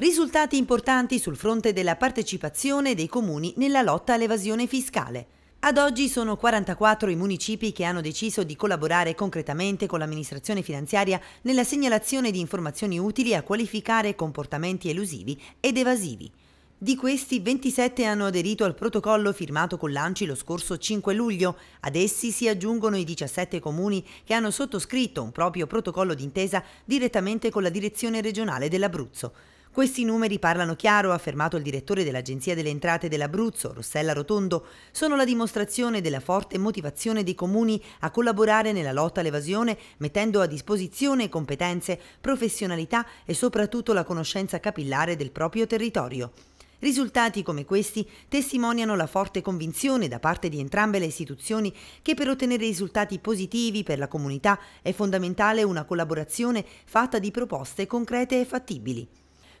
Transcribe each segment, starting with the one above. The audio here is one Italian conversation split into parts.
Risultati importanti sul fronte della partecipazione dei comuni nella lotta all'evasione fiscale. Ad oggi sono 44 i municipi che hanno deciso di collaborare concretamente con l'amministrazione finanziaria nella segnalazione di informazioni utili a qualificare comportamenti elusivi ed evasivi. Di questi 27 hanno aderito al protocollo firmato con l'ANCI lo scorso 5 luglio. Ad essi si aggiungono i 17 comuni che hanno sottoscritto un proprio protocollo d'intesa direttamente con la Direzione regionale dell'Abruzzo. Questi numeri parlano chiaro, ha affermato il direttore dell'Agenzia delle Entrate dell'Abruzzo, Rossella Rotondo, sono la dimostrazione della forte motivazione dei comuni a collaborare nella lotta all'evasione, mettendo a disposizione competenze, professionalità e soprattutto la conoscenza capillare del proprio territorio. Risultati come questi testimoniano la forte convinzione da parte di entrambe le istituzioni che per ottenere risultati positivi per la comunità è fondamentale una collaborazione fatta di proposte concrete e fattibili.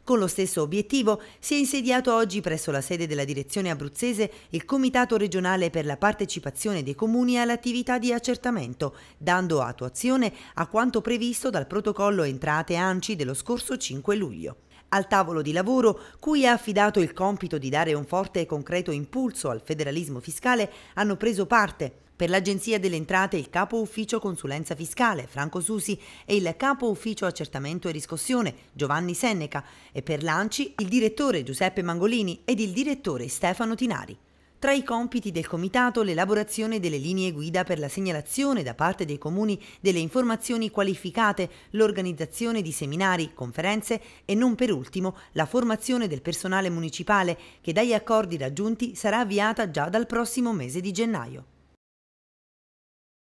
Con lo stesso obiettivo si è insediato oggi presso la sede della direzione abruzzese il Comitato regionale per la partecipazione dei comuni all'attività di accertamento, dando attuazione a quanto previsto dal protocollo entrate ANCI dello scorso 5 luglio. Al tavolo di lavoro, cui è affidato il compito di dare un forte e concreto impulso al federalismo fiscale, hanno preso parte per l'Agenzia delle Entrate il capo ufficio consulenza fiscale Franco Susi e il capo ufficio accertamento e riscossione Giovanni Senneca e per l'ANCI il direttore Giuseppe Mangolini ed il direttore Stefano Tinari. Tra i compiti del Comitato l'elaborazione delle linee guida per la segnalazione da parte dei comuni delle informazioni qualificate, l'organizzazione di seminari, conferenze e non per ultimo la formazione del personale municipale che dagli accordi raggiunti sarà avviata già dal prossimo mese di gennaio.